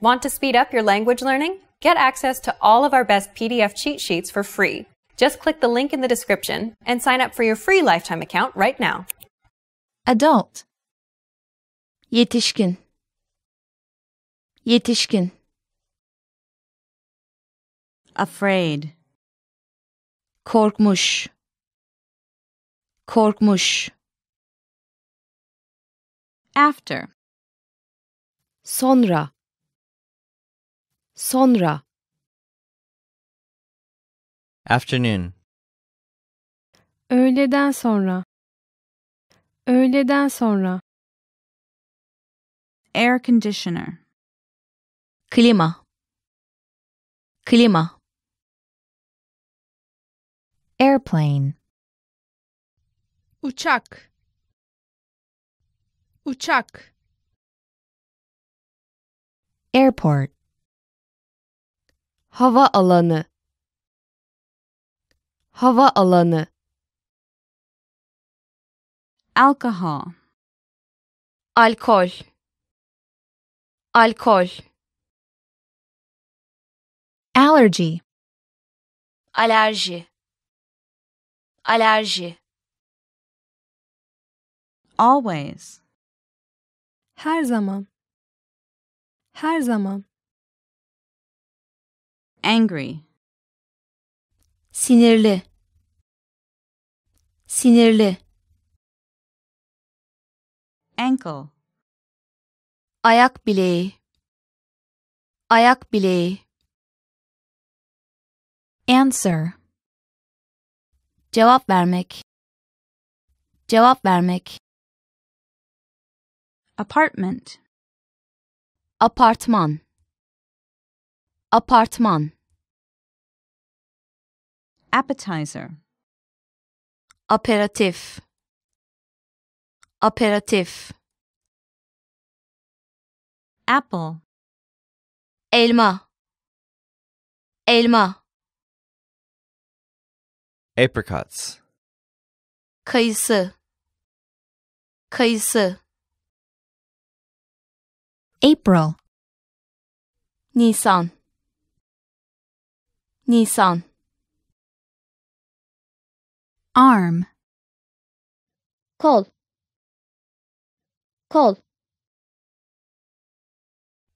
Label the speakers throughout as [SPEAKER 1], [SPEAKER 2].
[SPEAKER 1] Want to speed up your language learning? Get access to all of our best PDF cheat sheets for free. Just click the link in the description and sign up for your free lifetime account right now. Adult Yetişkin Yetişkin Afraid Korkmuş Korkmuş After Sonra Sonra.
[SPEAKER 2] Afternoon.
[SPEAKER 1] Öğleden sonra. Öğleden sonra. Air conditioner. Klima. Klima. Airplane. Uçak. Uçak. Airport hava alanı hava alanı alcohol alkol alkol allergy alerji alerji always her zaman her zaman angry sinirli sinirli ankle ayak bileği ayak bileği answer cevap vermek cevap vermek apartment apartman Apartman Appetizer Aperatif Aperatif Apple Elma Elma Apricots Kayısı Kayısı April Nisan Nissan. arm kol kol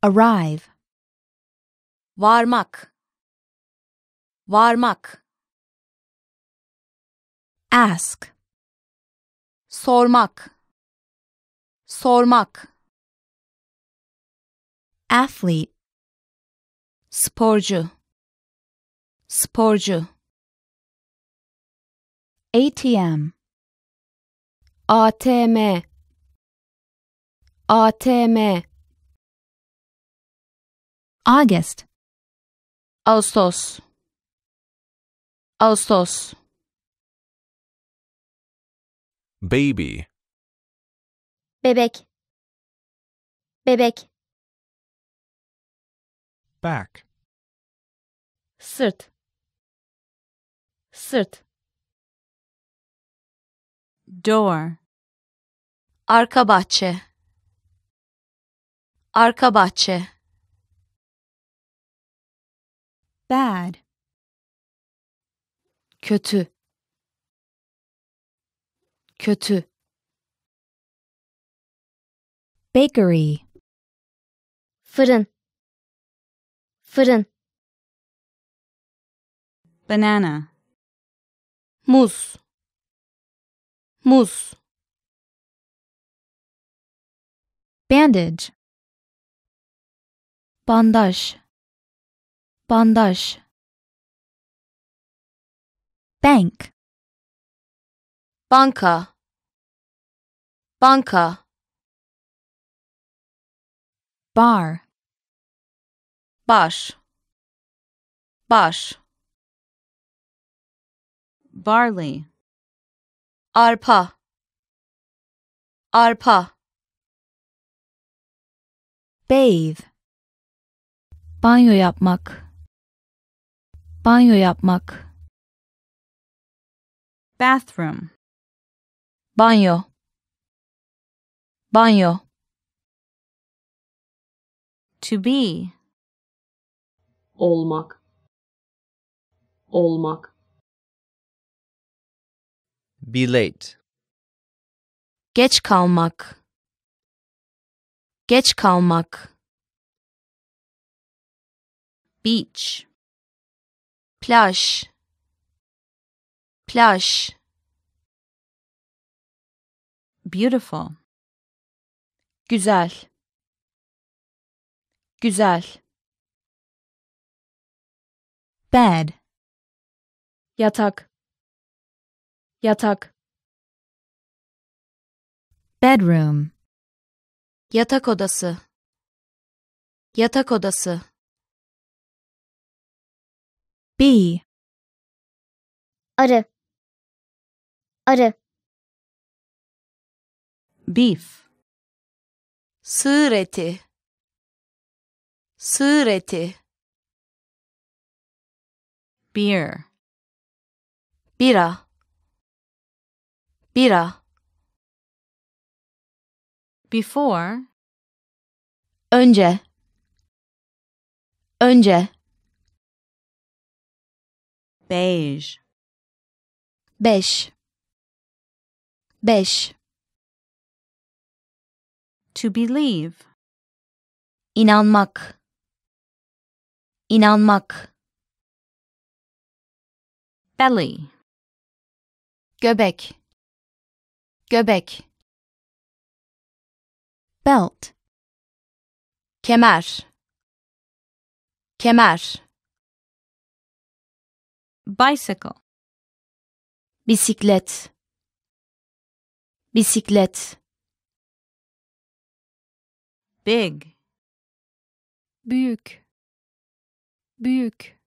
[SPEAKER 1] arrive varmak varmak ask sormak sormak athlete sporcu sporcu ATM ATM ATM August Ağustos Ağustos Baby Bebek Bebek Back Sırt sırt door arka bahçe arka bahçe bad kötü kötü bakery fırın fırın banana Muz muz bandage Bandage. Bandage. bank banka banka bar Bosch. baş barley arpa arpa bathe banyo yapmak banyo yapmak bathroom banyo banyo to be olmak olmak Be late. Geç kalmak. Geç kalmak. Beach. Plaj. Plaj. Beautiful. Güzel. Güzel. Bed. Yatak. Yatak. Bedroom. Yatak odası. Yatak odası. B. Arı. Arı. Beef. Sığır eti. Sığır eti. Beer. Bira. Bira. Before. Önce. Önce. Beige. Beş. Beş. To believe. İnanmak. İnanmak. Belly. Göbek göbek belt kemer kemer bicycle bisiklet bisiklet big büyük büyük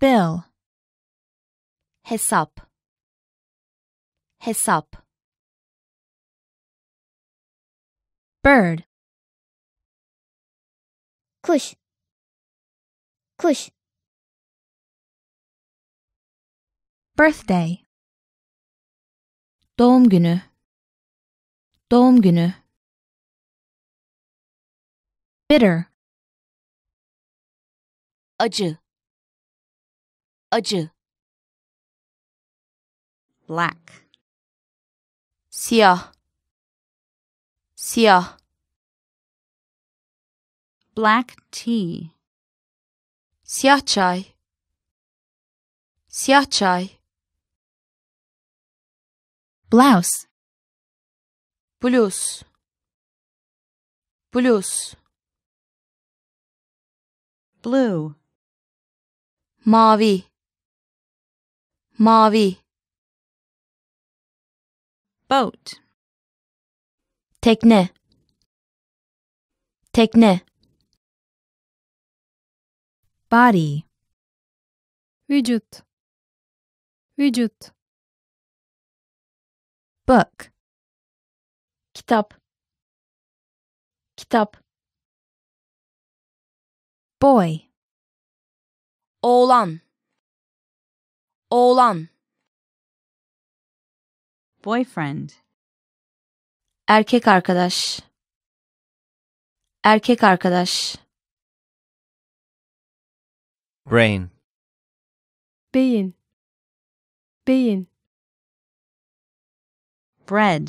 [SPEAKER 1] bill hesap hesap bird kuş kuş birthday doğum günü doğum günü bitter acı acı black Siyah Siyah Black tea Siyah çay Siyah çay Blouse plus Blue Mavi Mavi boat tekne tekne body vücut vücut book kitap kitap boy oğlan oğlan Boyfriend. Erkek arkadaş. Erkek arkadaş. Brain. Beyin. Beyin. Bread.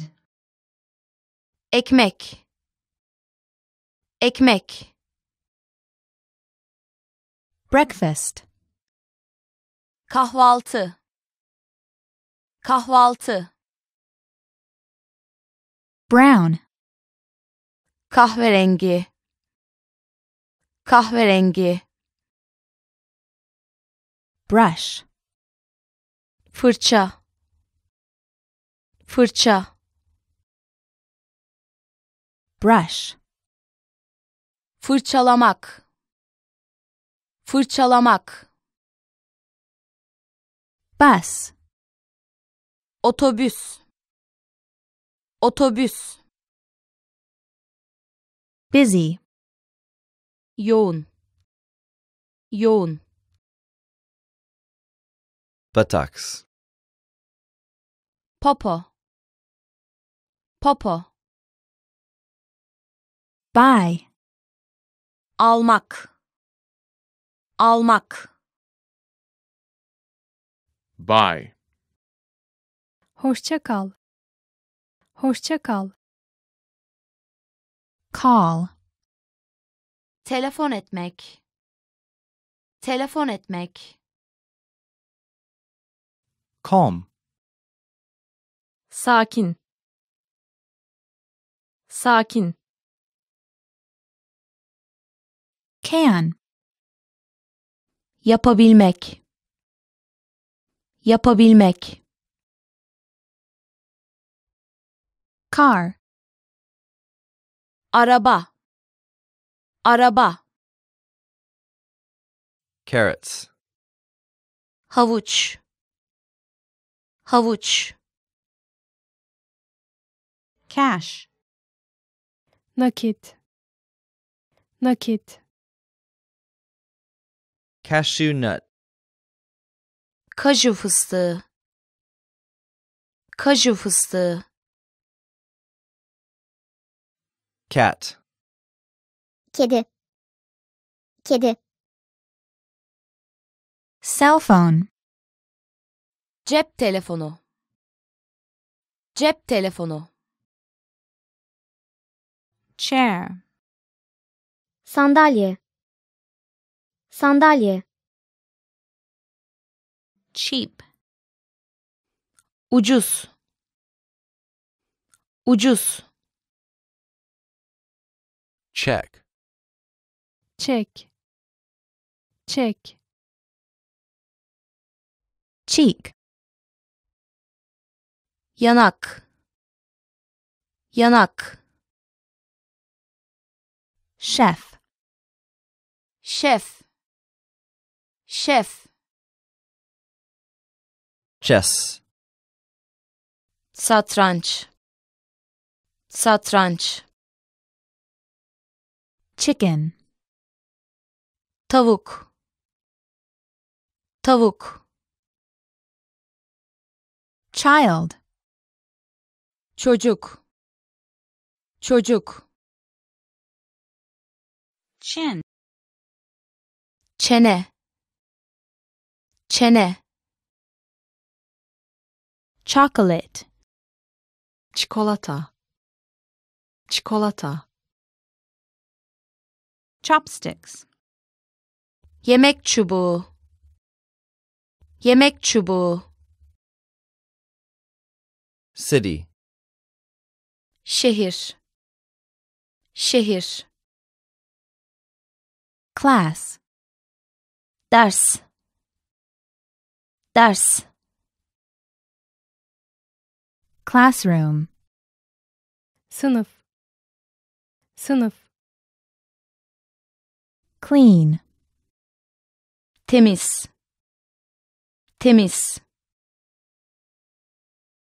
[SPEAKER 1] Ekmek. Ekmek. Breakfast. Kahvaltı. Kahvaltı brown kahverengi kahverengi brush fırça fırça brush fırçalamak fırçalamak bus otobüs Otobüs. Busy. Yoğun. Yoğun. Buttocks. Popo. Popo. Buy. Almak. Almak. Buy. Hoşça kal. Hoşça kal. Call. Telefon etmek. Telefon etmek. Calm. Sakin. Sakin. Can. Yapabilmek. Yapabilmek. Car. Araba. Araba. Carrots. Havuç. Havuç. Cash. Nakit. Nakit. Cashew nut. Kaju fıstığı. Kaju fıstığı. Cat. Kedi. Kedi. Cell phone. Cep telefonu. Cep telefonu. Chair. Sandalye. Sandalye. Cheap. Ucuz. Ucuz. Check. Check. Check. Cheek. Yanak. Yanak. Chef. Chef. Chef. Chess. Satranç. Satranç. chicken tavuk tavuk child çocuk çocuk chin çene çene chocolate çikolata çikolata chopsticks. Yemek çubuğu. Yemek çubuğu. City. Şehir. Şehir. Class. Ders. Ders. Classroom. Sınıf. Sınıf. clean temiz temiz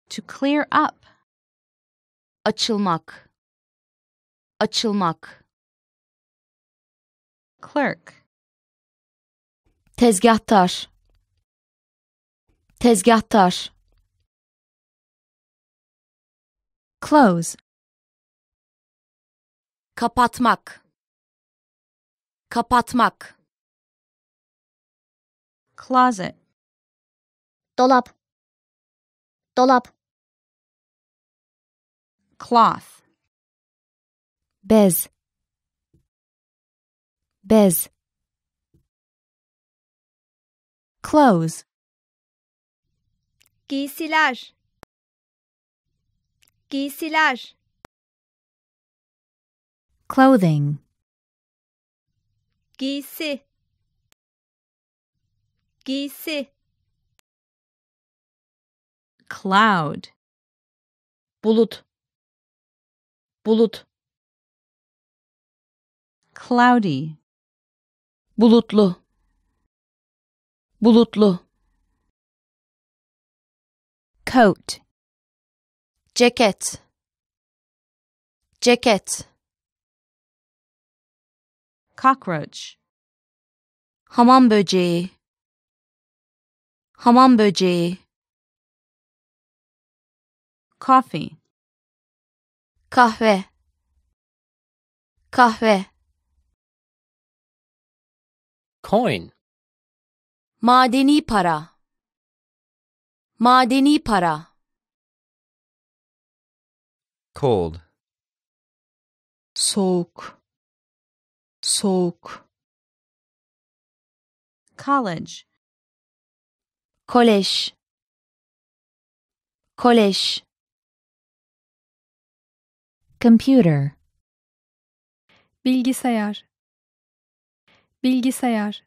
[SPEAKER 1] to clear up açılmak açılmak clerk tezgahtar tezgahtar close kapatmak Kapatmak. Closet. Dolap. Dolap. Cloth. Bez. Bez. Clothes. Giysiler. Giysiler. Clothing. giysi giysi cloud bulut bulut cloudy bulutlu bulutlu coat ceket ceket cockroach hamam böceği hamam böceği coffee kahve kahve coin madeni para madeni para cold soğuk soğuk college kolej kolej computer bilgisayar bilgisayar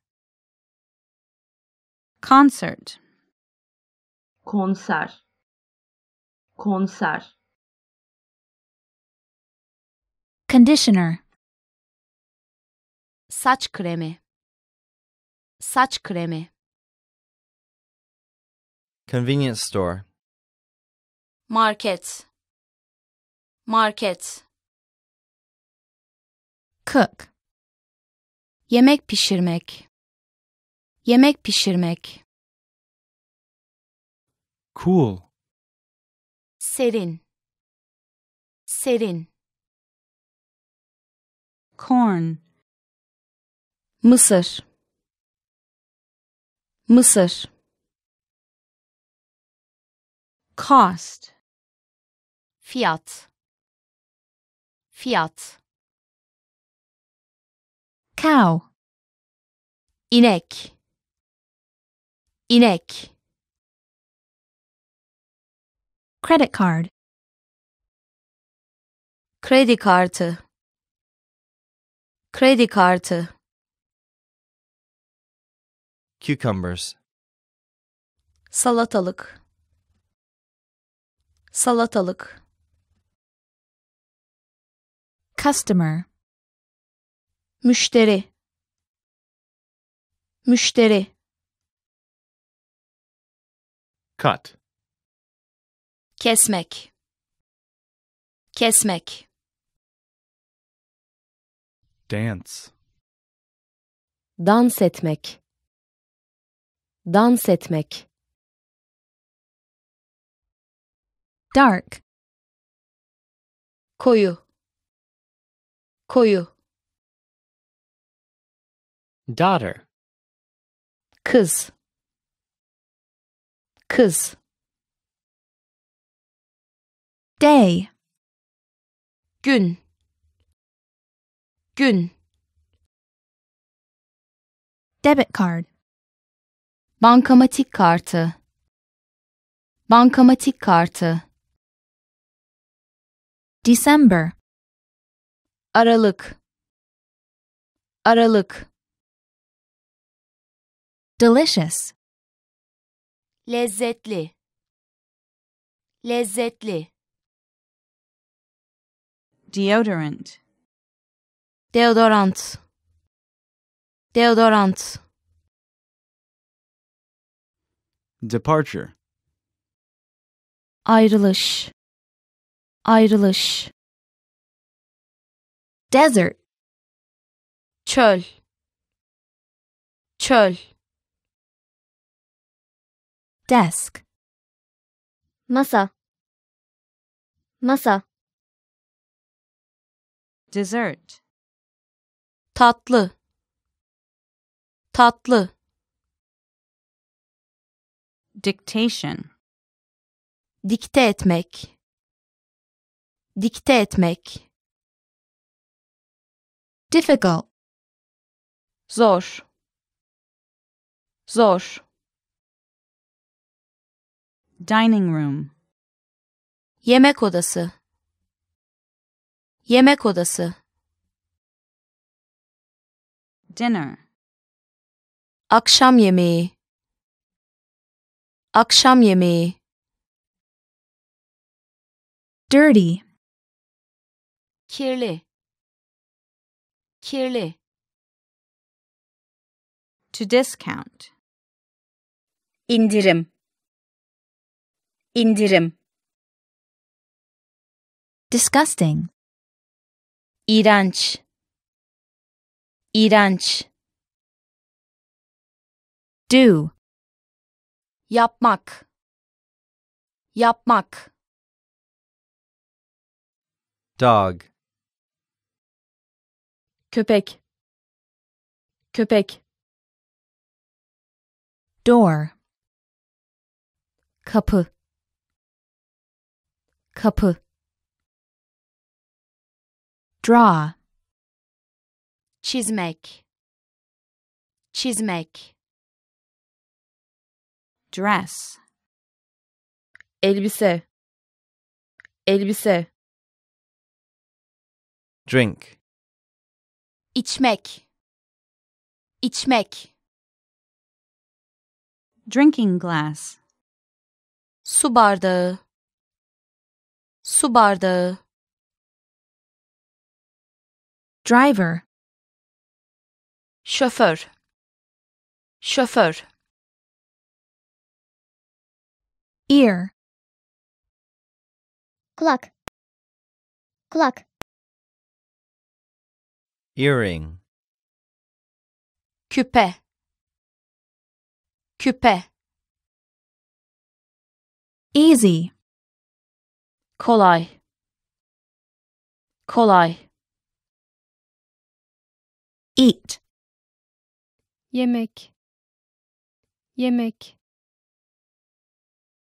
[SPEAKER 1] concert konser konser conditioner saç kremi saç kremi convenience store market market cook yemek pişirmek yemek pişirmek cool serin serin corn Mısır Mısır cost fiyat fiyat cow inek inek credit card kredi kartı kredi kartı Cucumbers. Salatalık. Salatalık. Customer. Müşteri. Müşteri. Cut. Kesmek. Kesmek. Dance. Dans etmek. dans etmek dark koyu koyu daughter kız kız day gün gün debit card bankamatik kartı bankamatik kartı December Aralık Aralık Delicious Lezzetli Lezzetli Deodorant Deodorant Deodorant Departure Ayrılış Ayrılış Desert Çöl Çöl Desk Masa Masa Dessert Tatlı Tatlı Dictation. Dikte etmek. Dikte etmek. Difficult. Zor. Zor. Dining room. Yemek odası. Yemek odası. Dinner. Akşam yemeği. Akşam yemeği. Dirty. Kirli. Kirli. To discount. İndirim. İndirim. Disgusting. İğrenç. İğrenç. Do yapmak yapmak dog köpek köpek door kapı kapı draw çizmek çizmek dress elbise elbise drink içmek içmek drinking glass su bardağı su bardağı driver şoför şoför ear cluck cluck earring küpe küpe easy kolay kolay eat yemek yemek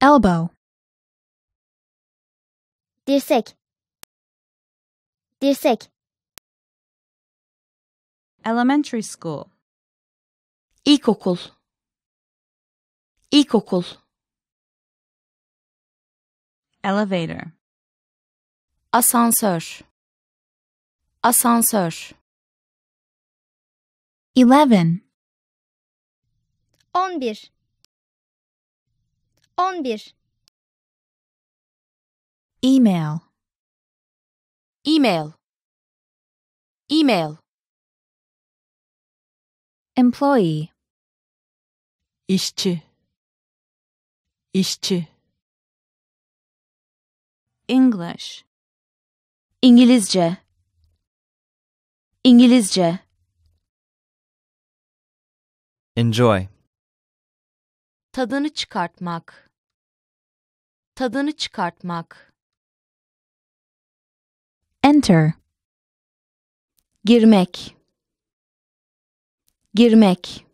[SPEAKER 1] elbow dirsek dirsek elementary school ilkokul ilkokul elevator asansör asansör 11 11 11 email email email employee işçi işçi English İngilizce İngilizce enjoy tadını çıkartmak tadını çıkartmak. Enter. Girmek. Girmek.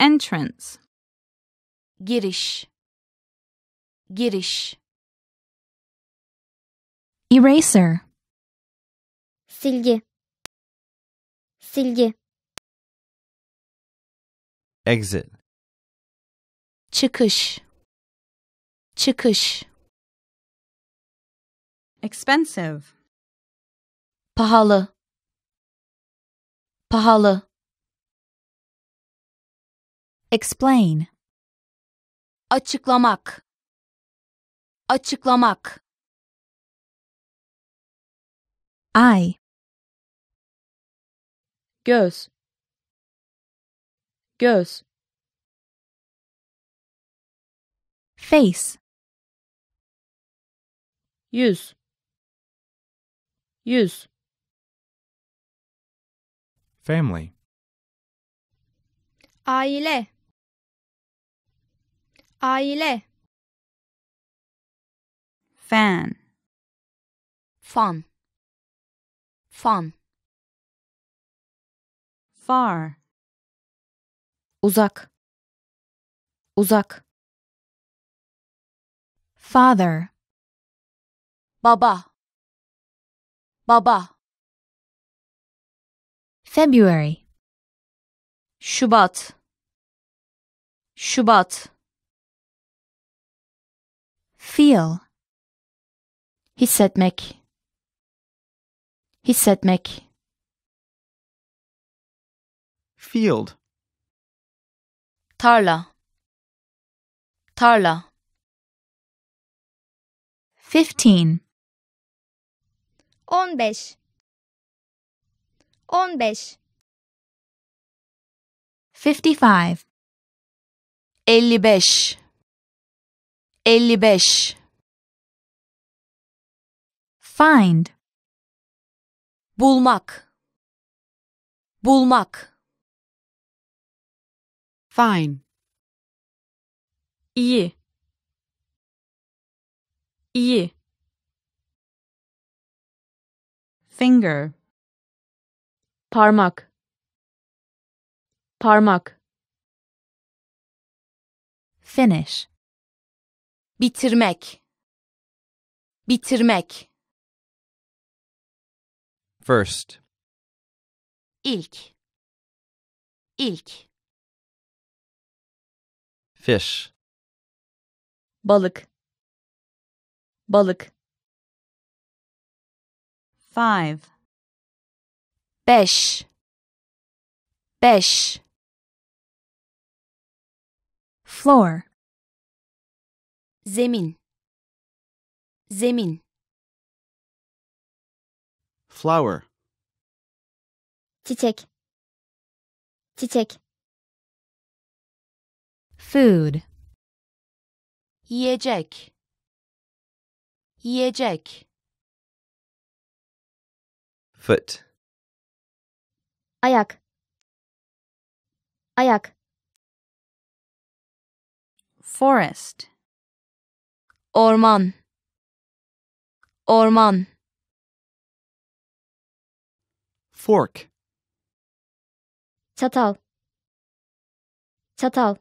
[SPEAKER 1] Entrance. Giriş. Giriş. Eraser. Silgi. Silgi. Exit. Çıkış. Çıkış. Expensive. Pahalı. Pahalı. Explain. Açıklamak. Açıklamak. Ay. Göz. Göz. Face yüz yüz family aile aile fan Fan. Fan. far uzak uzak father baba baba February Şubat Şubat Feel Hissetmek Hissetmek Field Tarla Tarla Fifteen on beş on beş fifty five elli beş elli beş find bulmak bulmak fine iyi iyi Finger. Parmak. Parmak. Finish. Bitirmek. Bitirmek. First. ilk, ilk, Fish. Balık. Balık. Five. Beş. Beş. Floor. Zemin. Zemin. Flower. Çiçek. Çiçek. Food. Yiyecek. Yiyecek. Foot. Ayak. Ayak. Forest. Orman. Orman. Fork. Çatal. Çatal.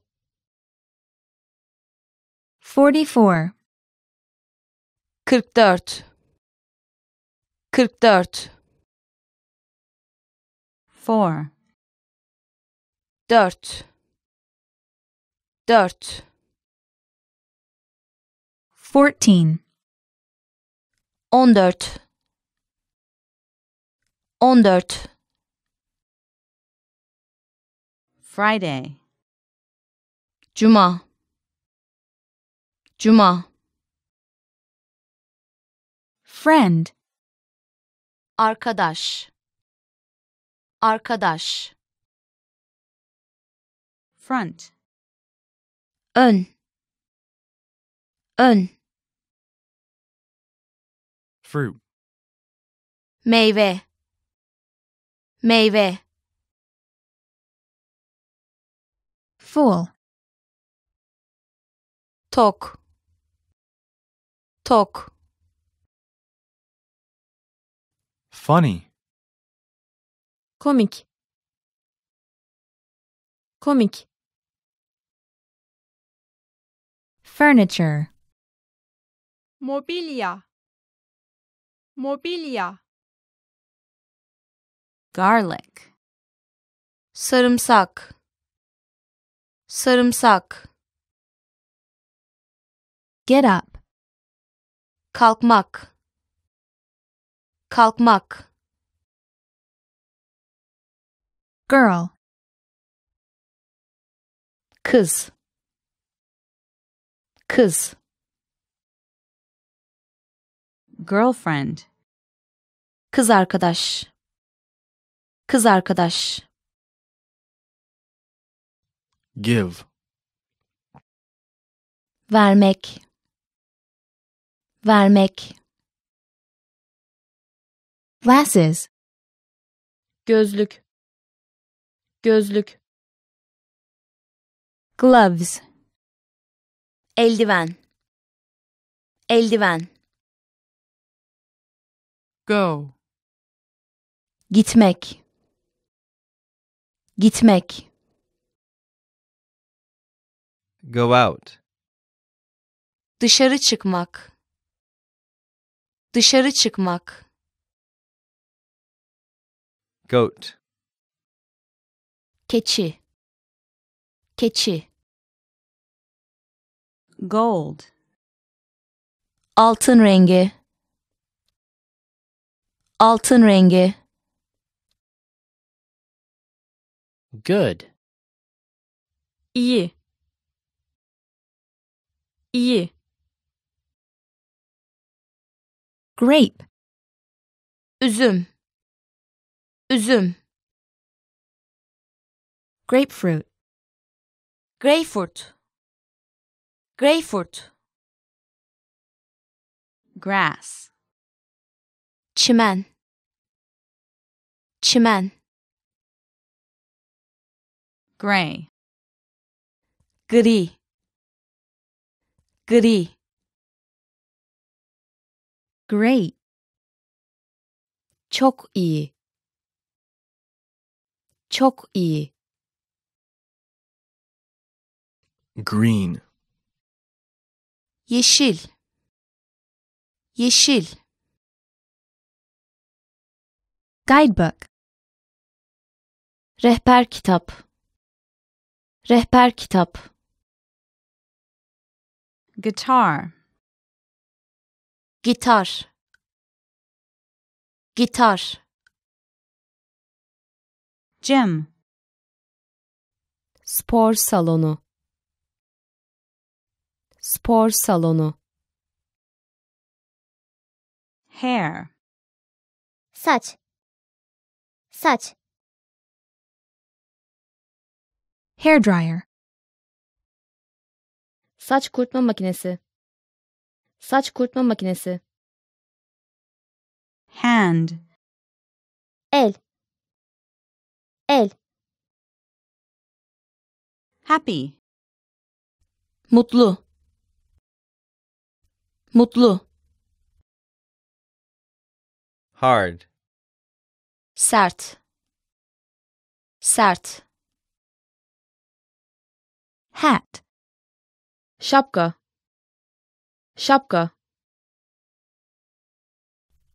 [SPEAKER 1] 44 44 44 Four. Dört. Dört. Fourteen. On dört. Friday. Cuma. Cuma. Friend. Arkadaş. Arkadaş Front Ön Ön Fruit Meyve Meyve Full Tok Tok Funny komik komik furniture mobilya mobilya garlic sarımsak sarımsak get up kalkmak kalkmak Girl Kız Kız Girlfriend Kız arkadaş Kız arkadaş Give Vermek Vermek Glasses Gözlük Gözlük. Gloves. Eldiven. Eldiven. Go. Gitmek. Gitmek. Go out. Dışarı çıkmak. Dışarı çıkmak. Goat keçi keçi gold altın rengi altın rengi good iyi iyi grape üzüm üzüm grapefruit grapefruit grapefruit grass 치만 치만 gray 그리 그리 great 초이 초이 Green. Yeşil. Yeşil. Guidebook. Rehber kitap. Rehber kitap. Guitar. Gitar. Gitar. Gym. Spor salonu. Spor salonu. Hair. Saç. Saç. Hair dryer. Saç kurutma makinesi. Saç kurutma makinesi. Hand. El. El. Happy. Mutlu. Mutlu. Hard. Sert. Sert. Hat. Şapka. Şapka.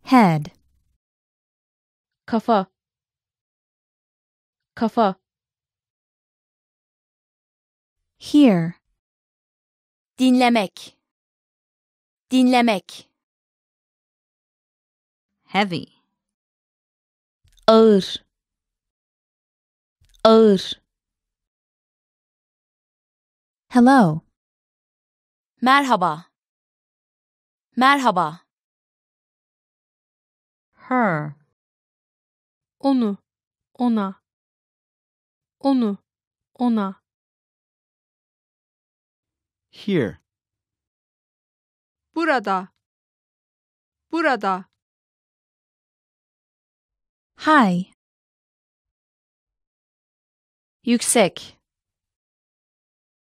[SPEAKER 1] Head. Kafa. Kafa. Hear. Dinlemek. Dinlemek. Heavy. Ağır. Ağır. Hello. Merhaba. Merhaba. Her. Onu, ona. Onu, ona. Here burada burada high yüksek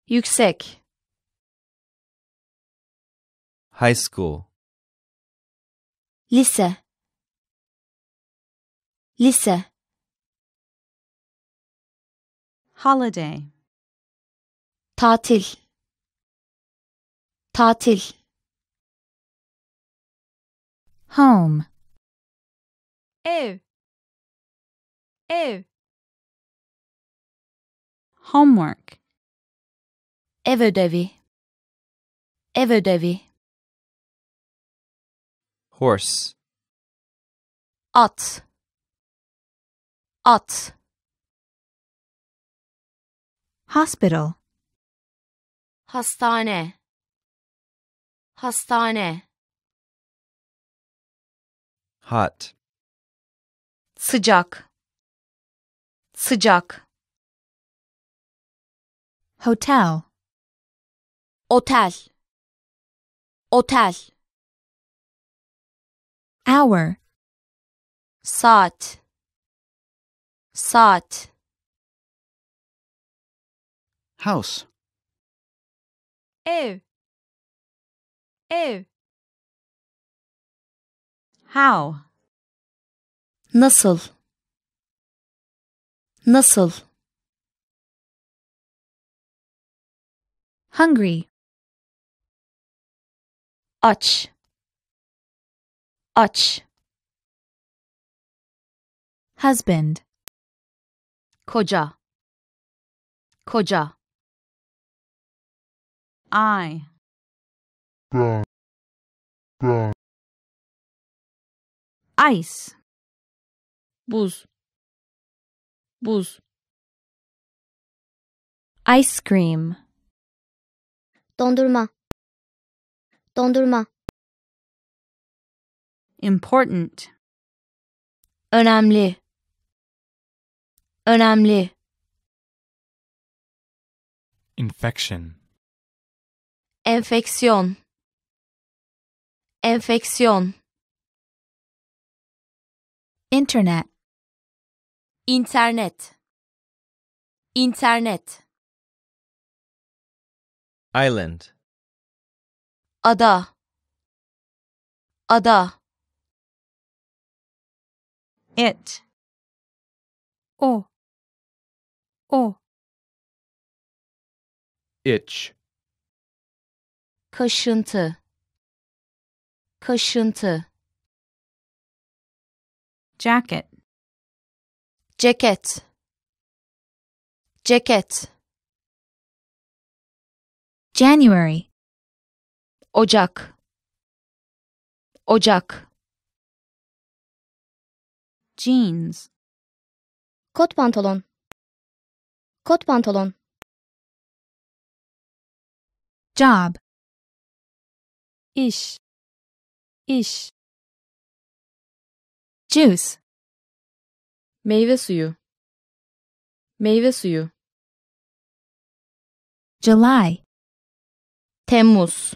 [SPEAKER 1] yüksek high school lise lise holiday tatil tatil home. Ev. Ev. Homework. Evodevi. Evodevi. Horse. At. At. Hospital. Hastane. Hastane. Hot. Sıcak. Sıcak. Hotel. Otel. Otel. Hour. Saat. Saat. House. Ev. Ev. How? Nasıl? Nasıl? Hungry. Aç. Aç. Husband. Koca. Koca. I. Ben. Ben ice buz buz ice cream dondurma dondurma important önemli önemli infection internet internet internet island ada ada it o o itch kaşıntı kaşıntı Jacket. Ceket. Ceket. January. Ocak. Ocak. Jeans. Kot pantolon. Kot pantolon. Job. iş, iş. Juice. Meyve suyu. Meyve suyu. July. Temmuz.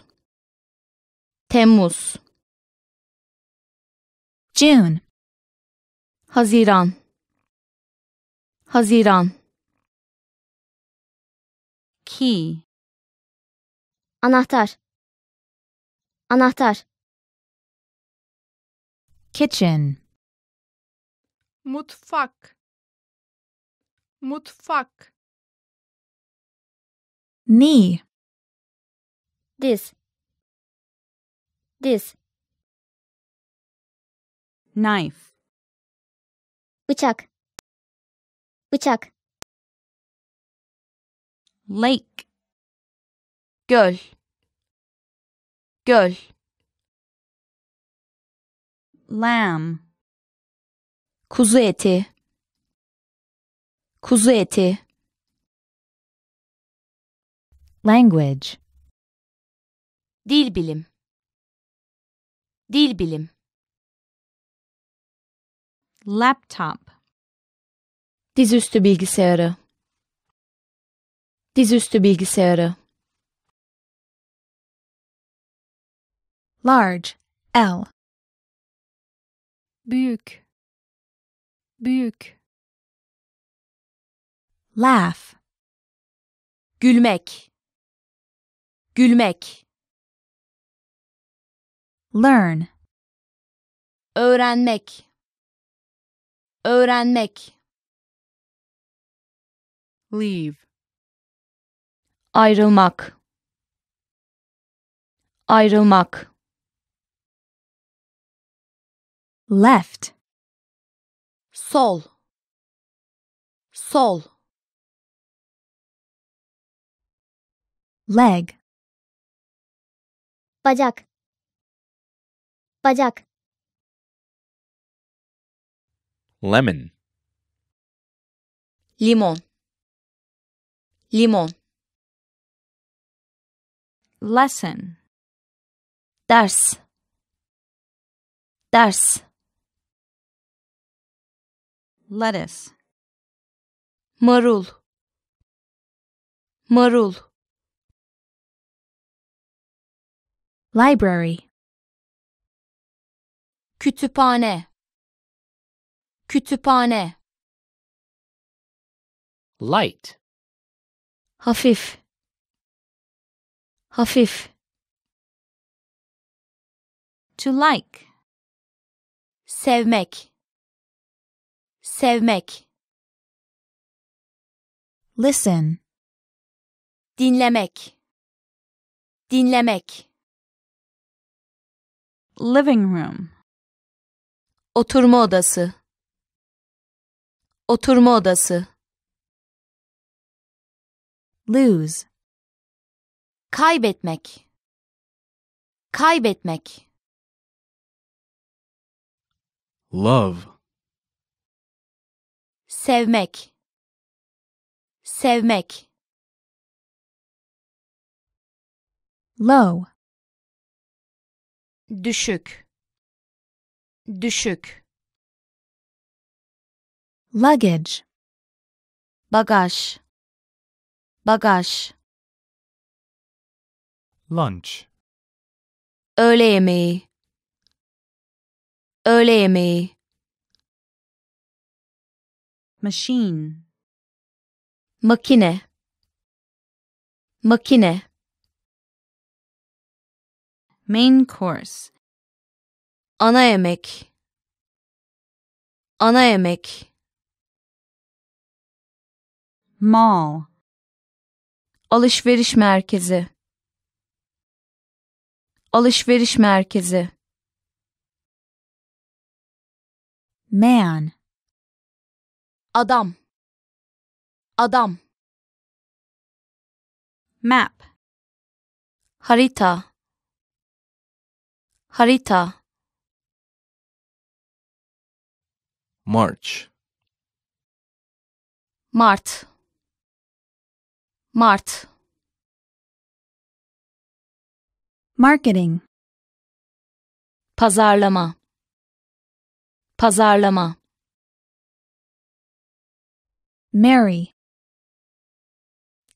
[SPEAKER 1] Temmuz. June. Haziran. Haziran. Key. Anahtar. Anahtar. Kitchen. mutfak mutfak knee this this knife bıçak bıçak lake göl göl lamb kuzu eti kuzu eti language dil bilim dil bilim laptop dizüstü bilgisayarı dizüstü bilgisayarı large l büyük büyük laugh gülmek gülmek learn öğrenmek öğrenmek leave ayrılmak ayrılmak left sol sol leg bacak bacak lemon limon limon lesson ders ders lettuce marul marul library kütüphane kütüphane light hafif hafif to like sevmek Sevmek. Listen. Dinlemek. Dinlemek. Living room. Oturma odası. Oturma odası. Lose. Kaybetmek. Kaybetmek. Love sevmek sevmek low düşük düşük luggage bagaj bagaj lunch öğle yemeği öğle yemeği machine makine makine main course ana yemek ana yemek mall alışveriş merkezi alışveriş merkezi man Adam. Adam. Map. Harita. Harita. March. Mart. Mart. Marketing. Pazarlama. Pazarlama. Marry.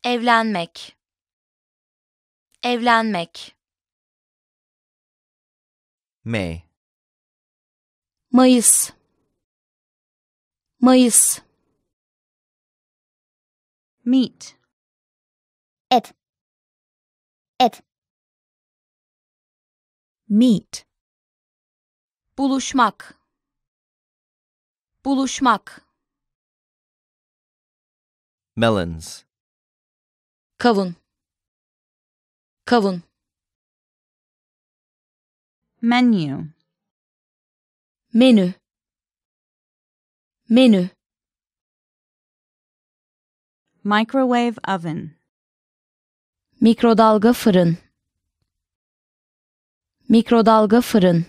[SPEAKER 1] Evlenmek. Evlenmek. May. Mayıs. Mayıs. Meet. Et. Et. Meet. Buluşmak. Buluşmak. melons kavun kavun menu menü menü microwave oven mikrodalga fırın mikrodalga fırın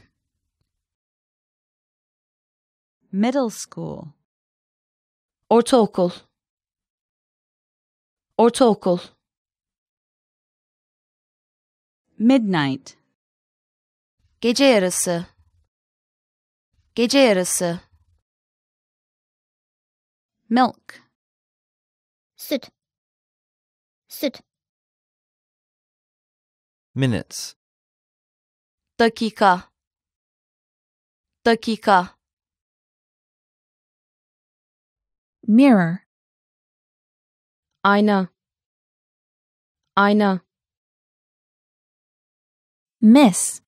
[SPEAKER 1] middle school ortaokul Ortaokul Midnight Gece yarısı Gece yarısı Milk Süt Süt Minutes Dakika Dakika Mirror Ayna. Ayna. Mes.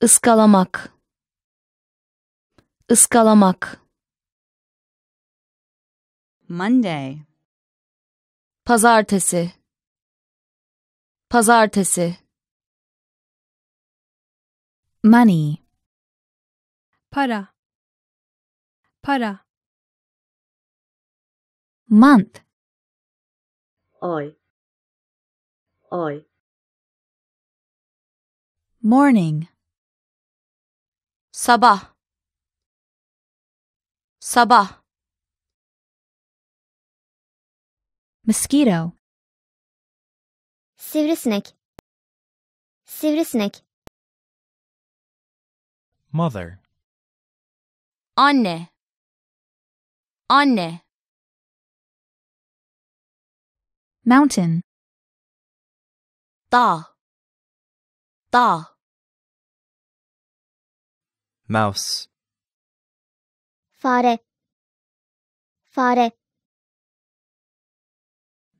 [SPEAKER 1] Iskalamak. Iskalamak. Monday. Pazartesi. Pazartesi. Money. Para. Para. Month. I. I. Morning. Sabah. Sabah. Mosquito. Sivrisinek. Sivrisinek. Mother. Anne. Anne. mountain Da. mouse Fare.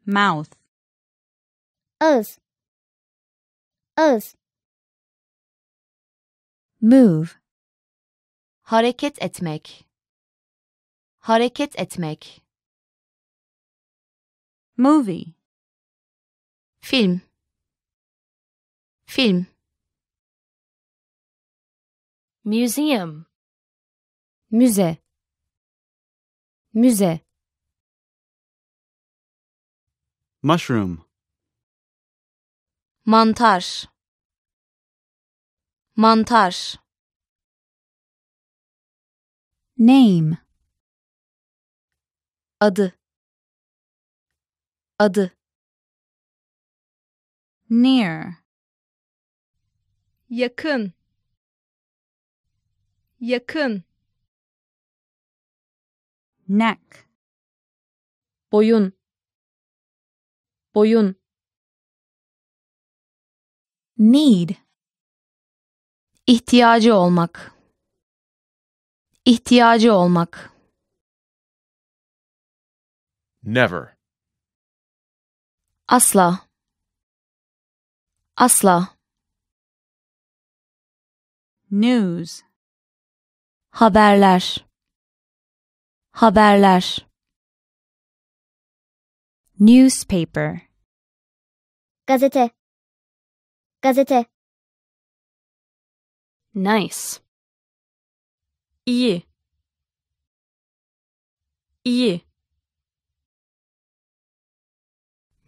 [SPEAKER 1] mouth earth earth move hareket etmek hareket etmek Movie. Film. Film. Museum. Müze. Müze. Mushroom. Mantar. Mantar. Name. Adı adı near yakın yakın neck boyun boyun need ihtiyacı olmak ihtiyacı olmak never Asla. Asla. News. Haberler. Haberler. Newspaper. Gazete. Gazete. Nice. İyi. İyi.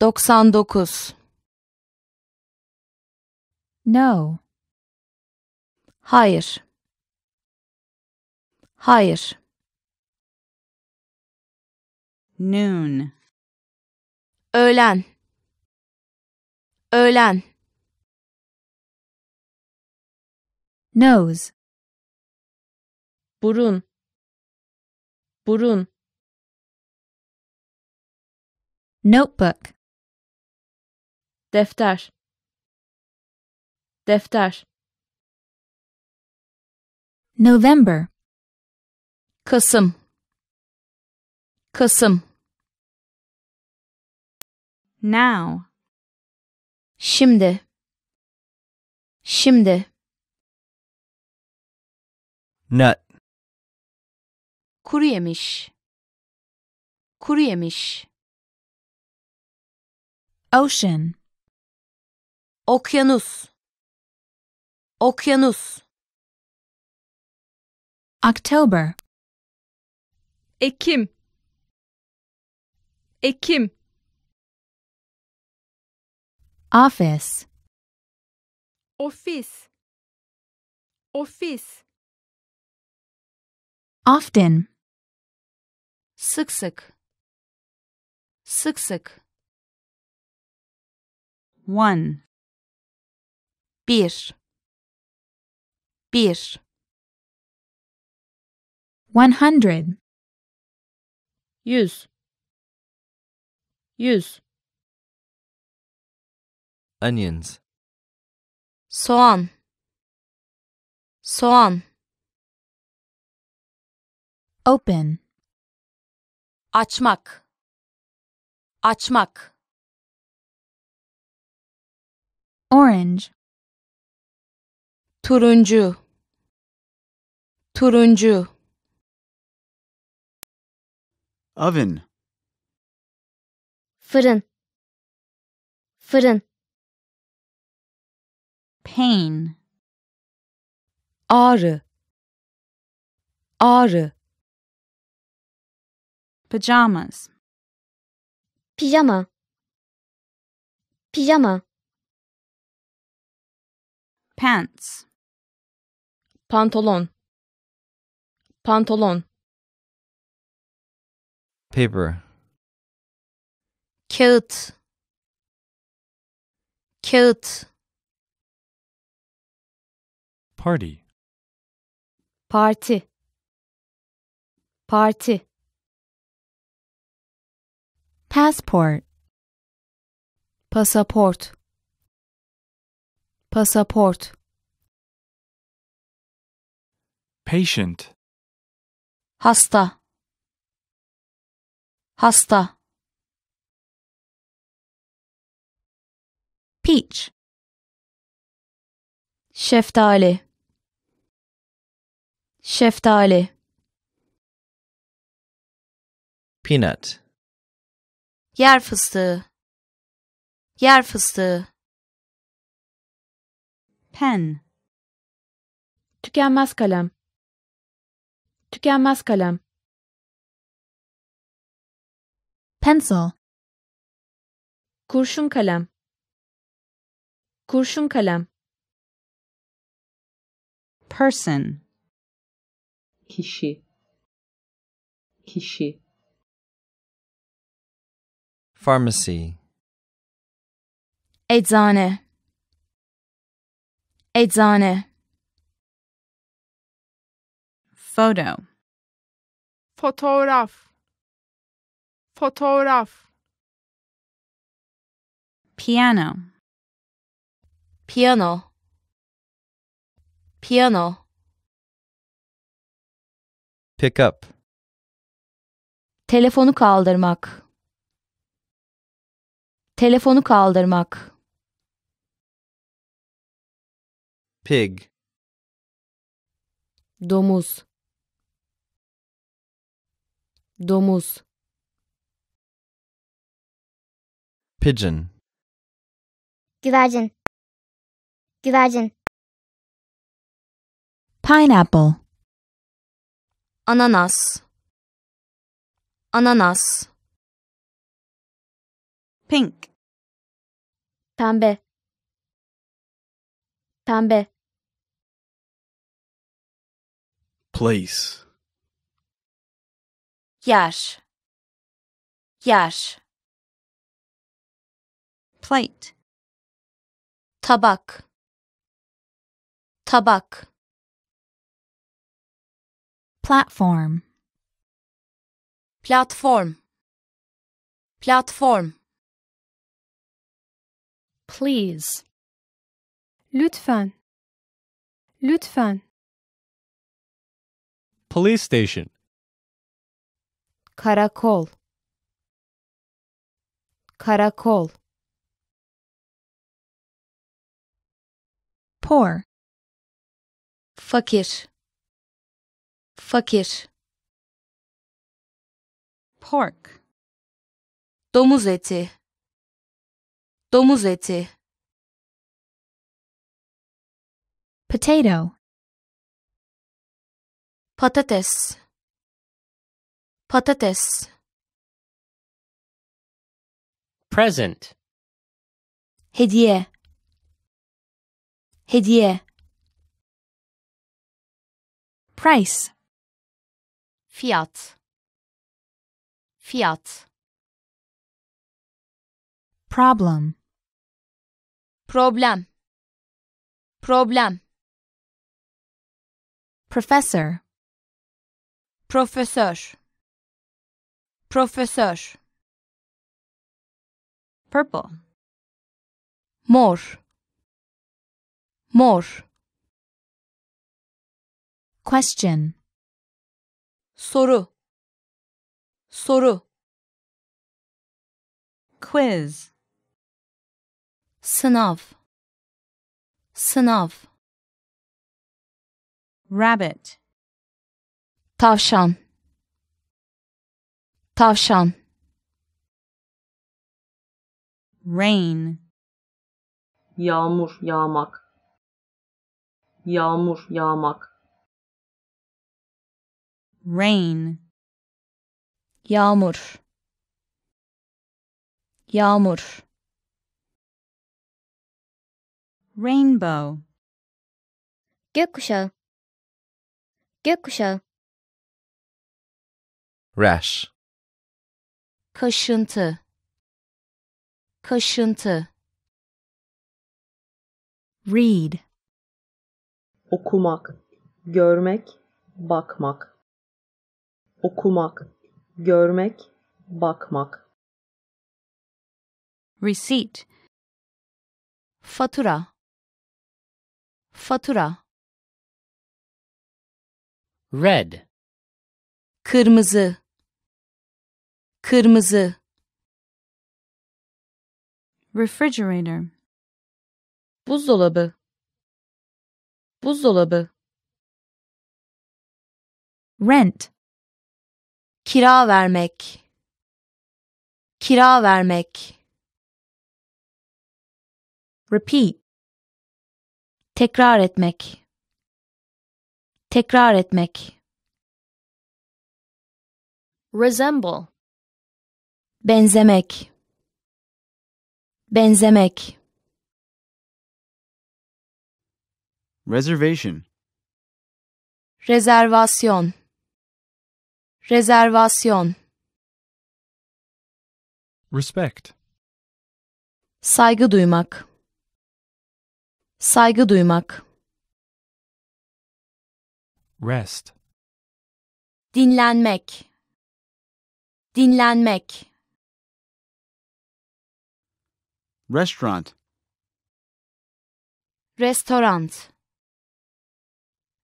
[SPEAKER 1] 99 No. Hayır. Hayır. Noon. Öğlen. Öğlen. Nose. Burun. Burun. Notebook defter defter November Kasım Kasım Now Şimdi Şimdi Nut Kuru yemiş Kuru yemiş Ocean Okyanus Okyanus October Ekim Ekim Office Ofis Ofis Often Sık sık Sık sık One Bir. Bir. One hundred. Yüz. Yüz. Onions. Soğan. Soğan. Open. Açmak. Açmak. Orange turuncu turuncu oven fırın fırın pain ağrı ağrı pajamas pijama pijama pants pantolon pantolon paper kağıt kağıt party Party. Party. passport pasaport pasaport patient hasta hasta peach şeftali şeftali peanut yer fıstığı yer fıstığı pen tükenmez kalem Tükenmez kalem. Pencil. Kurşun kalem. Kurşun kalem. Person. Kişi. Kişi. Pharmacy. Eczane. Eczane. Photo. Fotoğraf. Fotoğraf. Piano. Piano. Piano. Pick up. Telefonu kaldırmak. Telefonu kaldırmak. Pig. Domuz. Domuz Pigeon Güvercin Güvercin Pineapple Ananas Ananas Pink Pembe Pembe Place Yash. Yash. Plate. Tabak. Tabak. Platform. Platform. Platform. Please. Lütfen. Lütfen. Police station. karakol karakol poor fakir fakir pork domuz eti domuz eti potato patates Patates Present Hediye Hediye Price Fiyat Fiyat Problem Problem Problem Professor Profesör Professor. Purple Mor Mor Question Soru Soru Quiz Sınav Sınav Rabbit Tavşan Tavşan Rain Yağmur yağmak Yağmur yağmak Rain Yağmur Yağmur Rainbow Gökkuşağı Gökkuşağı Rash kaşıntı kaşıntı read okumak görmek bakmak okumak görmek bakmak receipt fatura fatura red kırmızı Kırmızı. Refrigerator. Buzdolabı. Buzdolabı. Rent. Kira vermek. Kira vermek. Repeat. Tekrar etmek. Tekrar etmek. Resemble benzemek benzemek reservation rezervasyon rezervasyon respect saygı duymak saygı duymak rest dinlenmek dinlenmek Restaurant. Restaurant.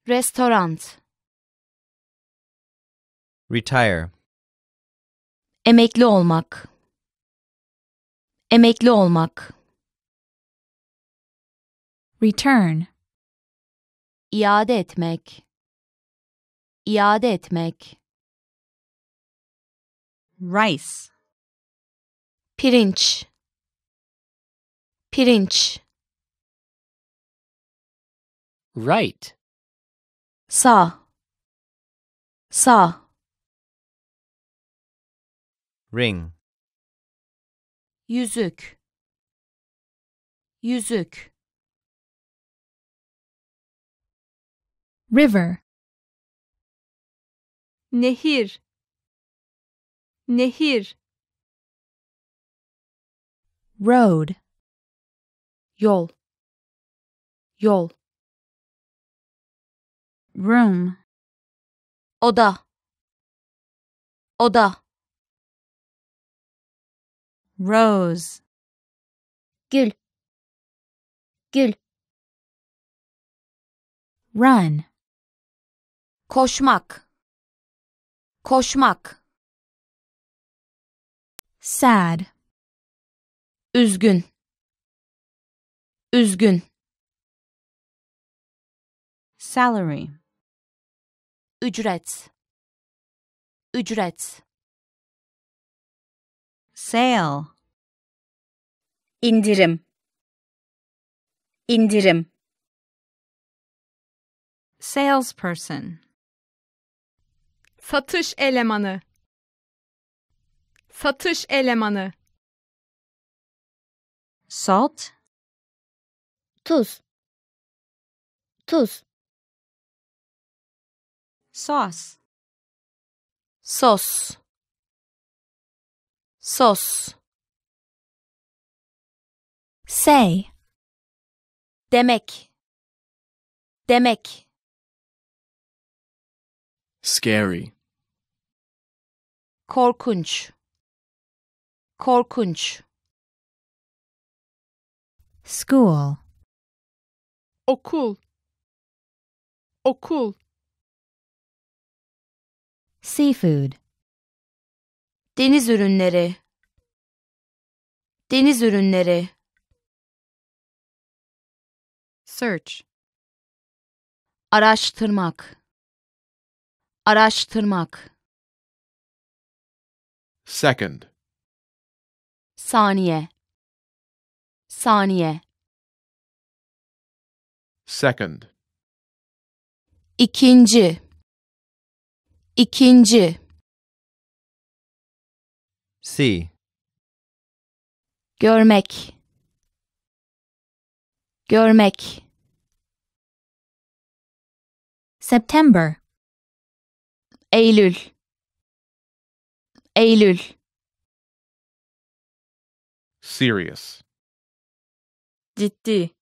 [SPEAKER 1] Restaurant. Retire. Emekli olmak. Emekli olmak. Return. İade etmek. İade etmek. Rice. Pirinç pirinç right Sa. Sa. ring yüzük yüzük river nehir nehir road Yol. Yol. Room. Oda. Oda. Rose. Gül. Gül. Run. Koşmak. Koşmak. Sad. Üzgün. Üzgün. Salary. Ücret. Ücret. Sale. İndirim. İndirim. Salesperson. Satış elemanı. Satış elemanı. Salt. Tuz. Tuz. Sos. Sos. Sos. Say. Demek. Demek. Scary. Korkunç. Korkunç. School okul okul seafood deniz ürünleri deniz ürünleri search araştırmak araştırmak second saniye saniye Second. İkinci. İkinci. See. Görmek. Görmek. September. Eylül. Eylül. Serious. Ciddi.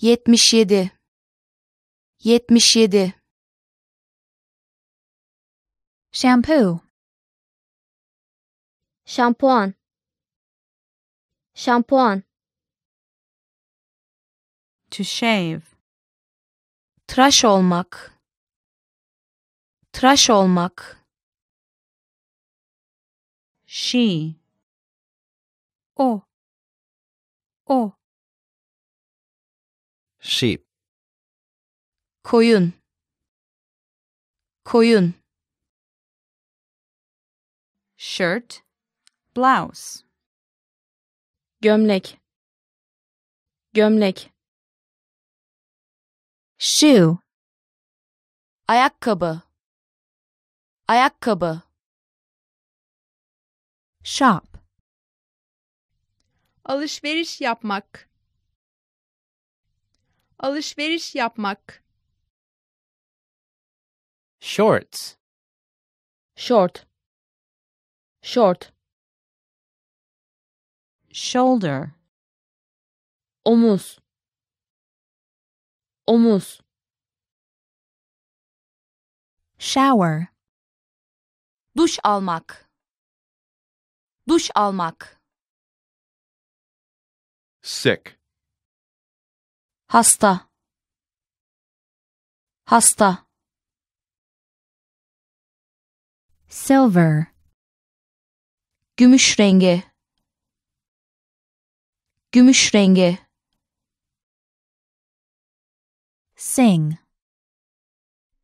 [SPEAKER 1] 77 77 Shampoo Şampuan Şampuan To shave Tıraş olmak Tıraş olmak She O O Sheep. Koyun. Koyun. Shirt, blouse. Gömlek. Gömlek. Shoe. Ayakkabı. Ayakkabı. Shop. Alışveriş yapmak. Alışveriş yapmak. Shorts. Short. Short. Shoulder. Omuz. Omuz. Shower. Duş almak. Duş almak. Sick hasta hasta silver gümüş rengi gümüş rengi sing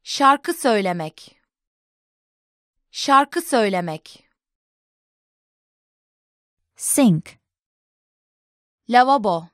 [SPEAKER 1] şarkı söylemek şarkı söylemek sink lavabo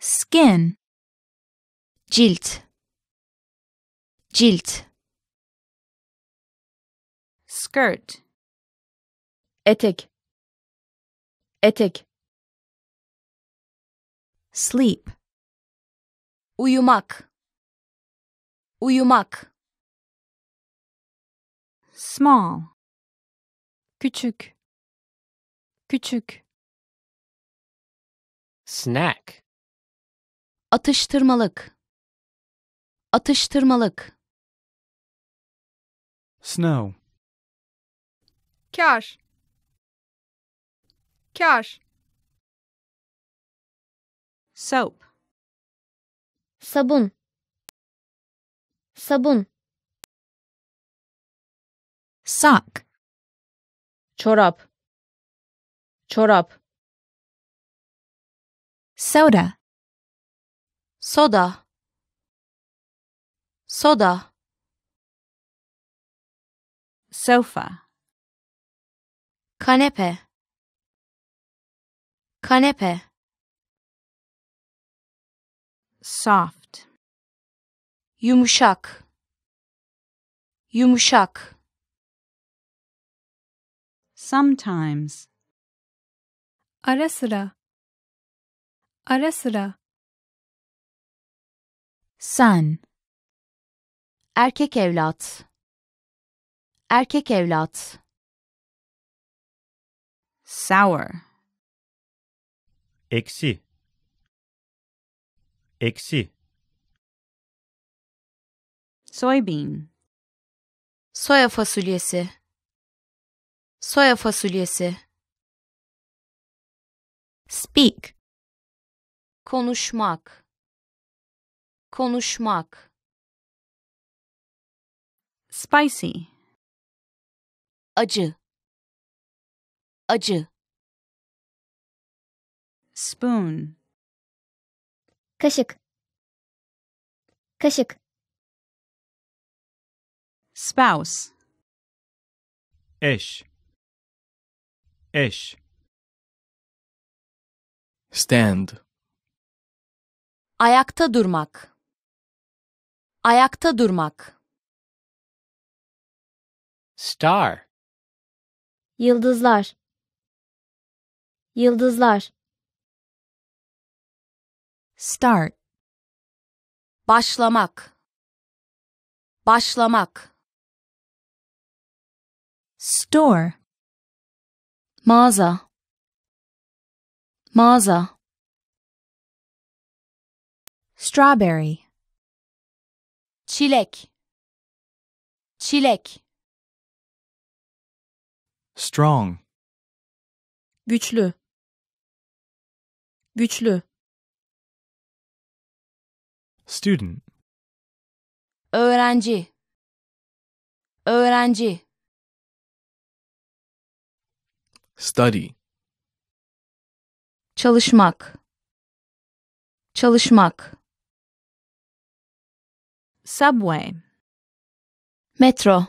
[SPEAKER 1] skin cilt cilt skirt etek etek sleep uyumak uyumak small küçük küçük snack atıştırmalık atıştırmalık snow kar kar soap sabun sabun sock çorap çorap soda soda soda sofa kanepe kanepe soft yumuşak yumuşak sometimes ara sıra ara sıra sen. Erkek evlat. Erkek evlat. Sour. Eksi. Eksi. Soybean. Soya fasulyesi. Soya fasulyesi. Speak. Konuşmak konuşmak spicy acı acı spoon kaşık kaşık spouse
[SPEAKER 2] eş eş
[SPEAKER 1] stand ayakta durmak Ayakta durmak. Star. Yıldızlar. Yıldızlar. Start. Başlamak. Başlamak. Store. Mağaza. Mağaza. Strawberry çilek çilek strong güçlü güçlü student öğrenci öğrenci study çalışmak çalışmak subway metro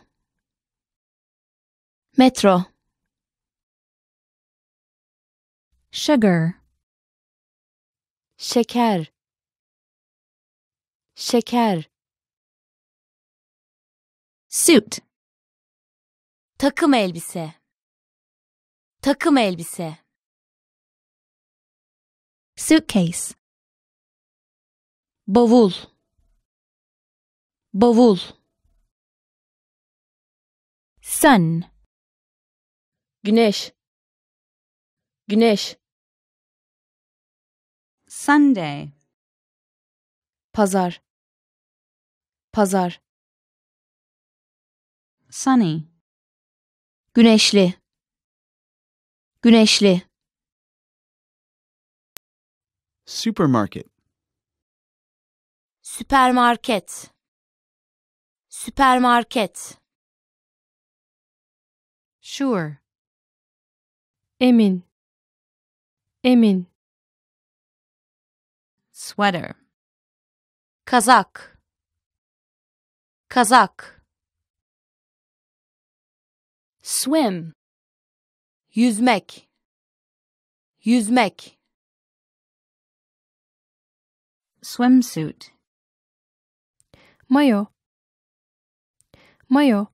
[SPEAKER 1] metro sugar şeker şeker suit takım elbise takım elbise suitcase bavul bavul sun güneş güneş Sunday pazar pazar sunny güneşli güneşli supermarket süpermarket Süpermarket. Sure. Emin. Emin. Sweater. Kazak. Kazak. Swim. Yüzmek. Yüzmek. Swimsuit. Mayo. Mayo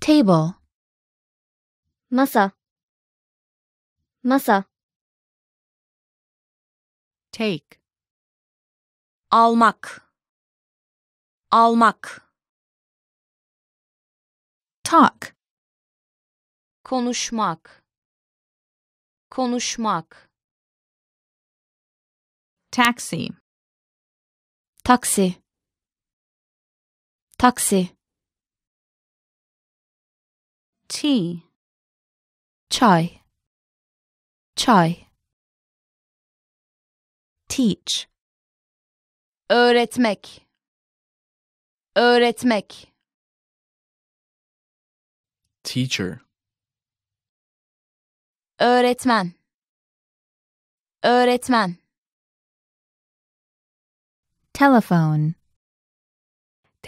[SPEAKER 1] Table Masa Masa Take Almak Almak Talk Konuşmak Konuşmak Taxi Taksi taksi tea chai chai teach öğretmek öğretmek teacher öğretmen öğretmen telephone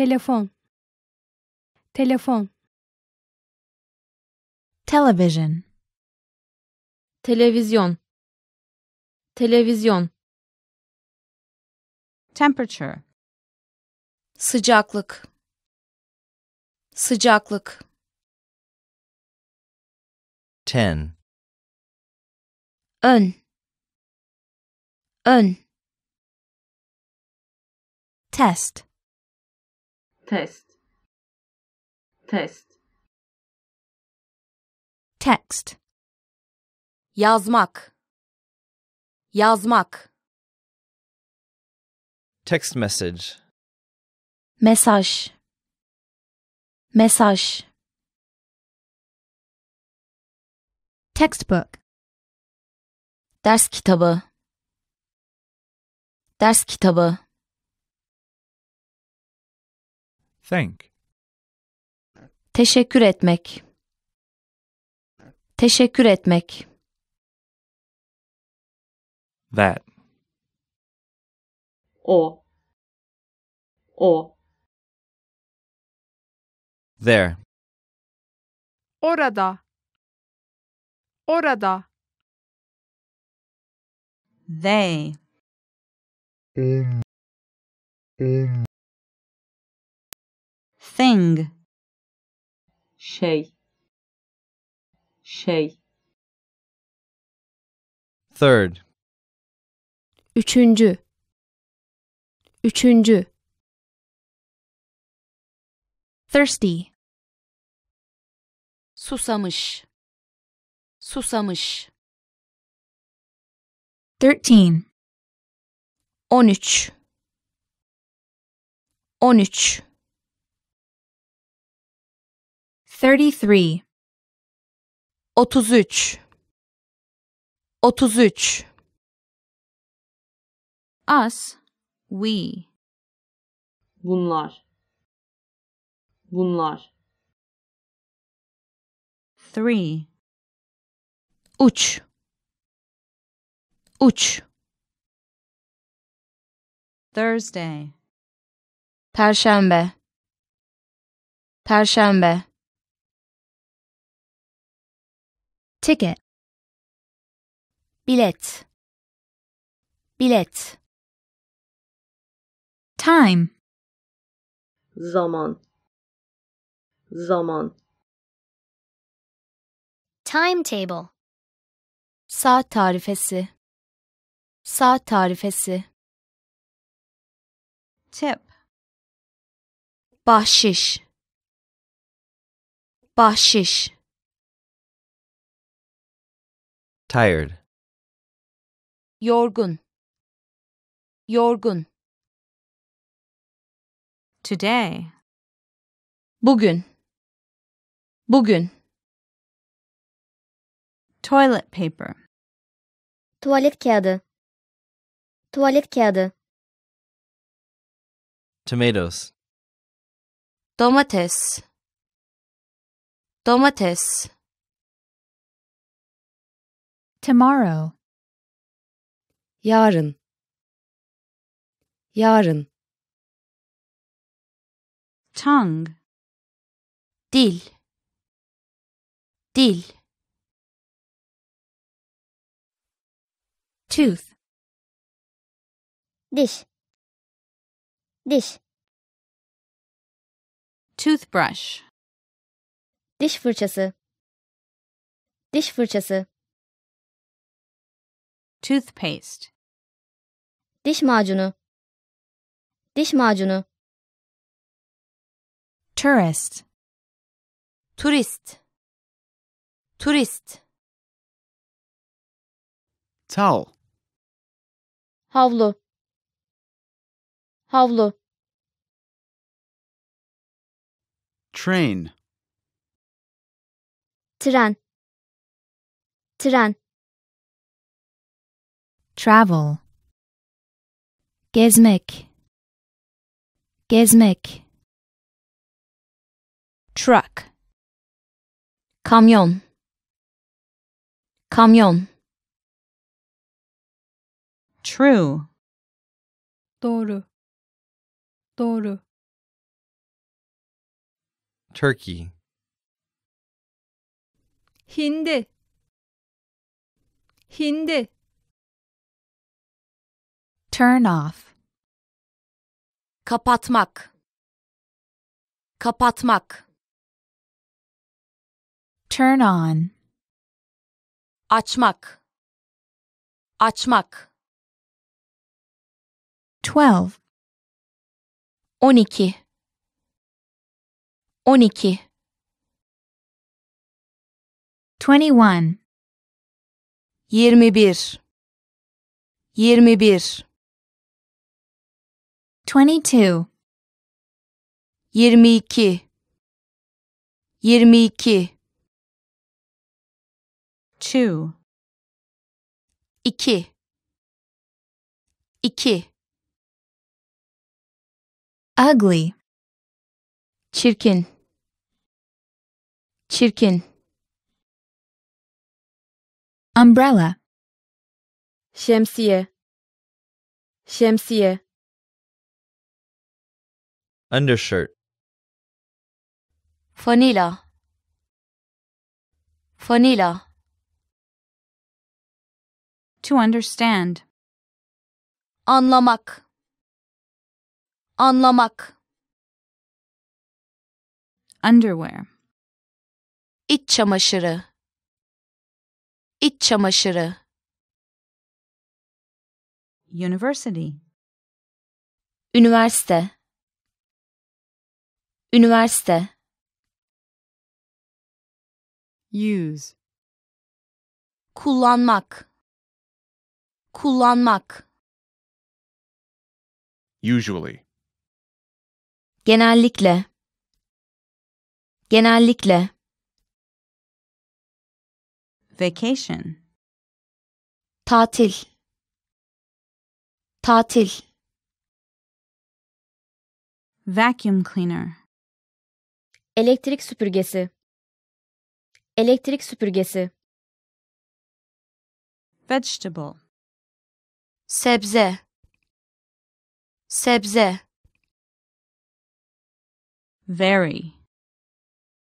[SPEAKER 1] Telefon. Telefon. Television. Televizyon. Televizyon. Temperature. Sıcaklık. Sıcaklık. ten, ön ön test test test text yazmak yazmak text message mesaj mesaj textbook ders kitabı ders kitabı Thank. Teşekkür etmek. Teşekkür etmek. That. O. O. There. Orada. Orada. They. Um. Um. Thing. Şey. Şey. Third. Üçüncü. Üçüncü. Thirsty. Susamış. Susamış. Thirteen. On üç. On üç. 33 33 33 Us, we. Bunlar. Bunlar. 3 Uç. Uç. Thursday. Perşembe. Perşembe. ticket bilet bilet time zaman zaman timetable saat tarifesi saat tarifesi tip bahşiş bahşiş tired yorgun yorgun today bugün bugün toilet paper tuvalet kağıdı tuvalet kağıdı tomatoes domates domates Tomorrow. Yarın. Yarın. Tongue. Dil. Dil. Tooth. dish dish Toothbrush. Diş fırçası. Diş fırçası. Toothpaste. Diş macunu. Diş macunu. Tourist. Turist. Turist. Towel. Havlu. Havlu. Train. Tren. Tren. travel gizmic gizmic truck kamyon kamyon true doğru doğru turkey hindi hindi Turn off. Kapatmak. Kapatmak. Turn on. Açmak. Açmak. 12 12 12 21 21 21 22 22 22 2 2 2 ugly çirkin çirkin umbrella şemsiye şemsiye undershirt Fanila Fanila To understand. Anlamak. Anlamak. Underwear. Iç çamaşırı. İç çamaşırı. University. Üniversite. Üniversite use kullanmak kullanmak
[SPEAKER 2] usually
[SPEAKER 1] genellikle genellikle vacation tatil tatil vacuum cleaner Elektrik süpürgesi. Elektrik süpürgesi. Vegetable. Sebze. Sebze. Very.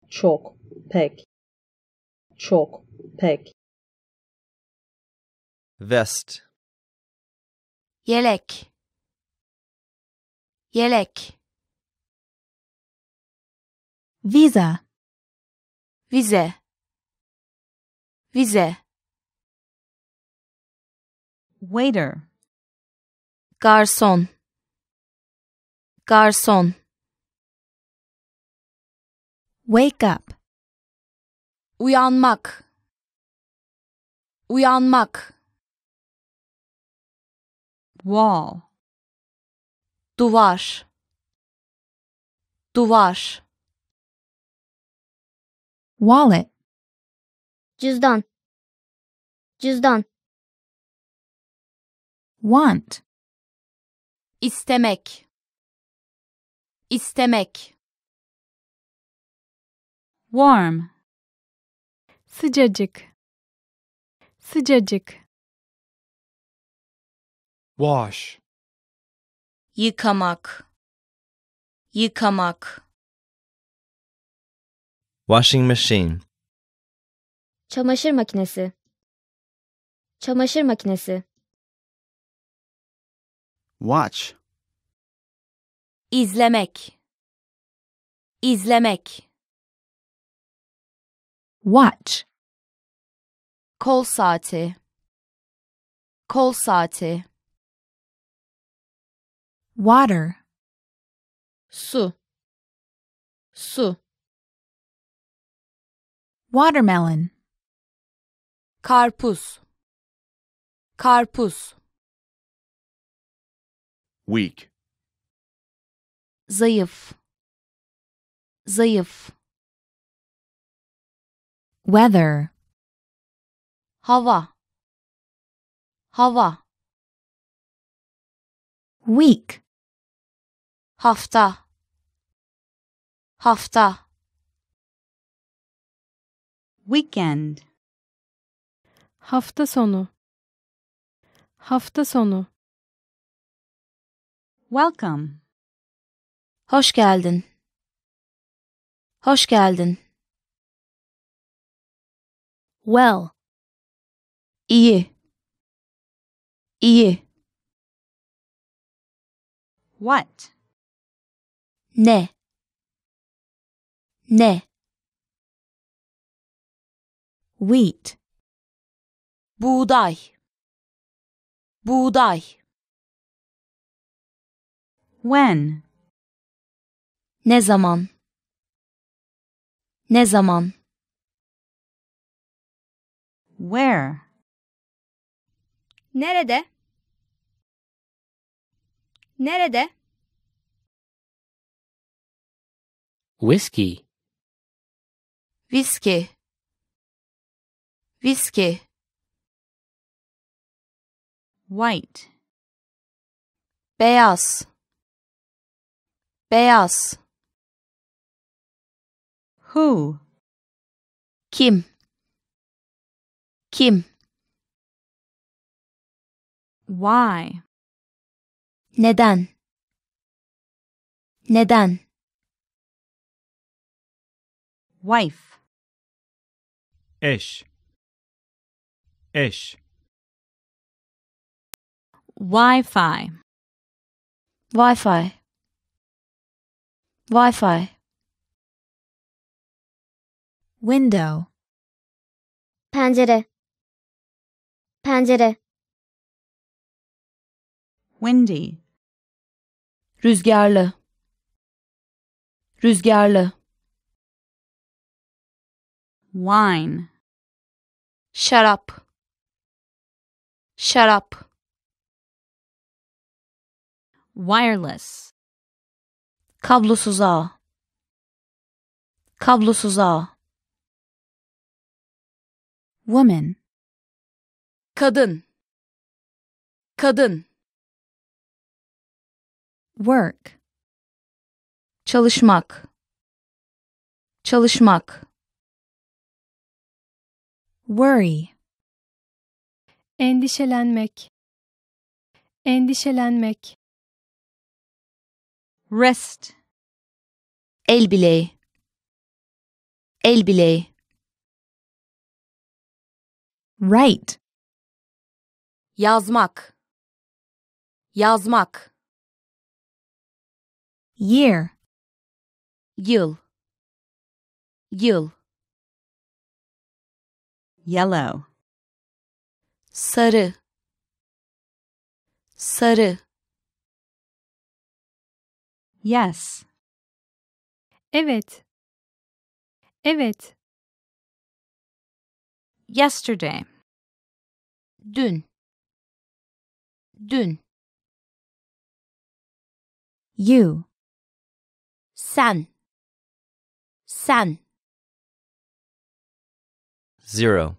[SPEAKER 1] Çok, pek. Çok, pek. Vest. Yelek. Yelek. Visa. Vize. Vize. Waiter. Garson. Garson. Wake up. Uyanmak. Uyanmak. Wall. Duvar. Duvar wallet cüzdan cüzdan want istemek istemek warm sıcacık sıcacık wash yıkamak yıkamak Washing machine. Çamaşır makinesi. Çamaşır makinesi. Watch. İzlemek. İzlemek. Watch. Kol saati. Kol saati. Water. Su. Su. Watermelon Karpuz Karpuz Weak Zayıf Zayıf Weather Hava Hava Week Hafta Hafta Weekend. Hafta sonu. Hafta sonu. Welcome. Hoş geldin. Hoş geldin. Well. İyi. İyi. What? Ne? Ne? wheat buğday buğday when ne zaman ne zaman where nerede nerede whiskey whiskey Viski. White. Beyaz. Beyaz. Who? Kim? Kim? Why? Neden? Neden? Wife.
[SPEAKER 2] Eş. eş
[SPEAKER 1] Wi-Fi Wi-Fi Wi-Fi window pencere pencere windy rüzgarlı rüzgarlı wine şarap Shut up. Wireless. Kablosuz ağ. Kablosuz ağ. Woman. Kadın. Kadın. Work. Çalışmak. Çalışmak. Worry. endişelenmek endişelenmek rest el bileği el bileği write yazmak yazmak year yıl yıl yellow sarı sarı yes evet evet yesterday dün dün you sen sen zero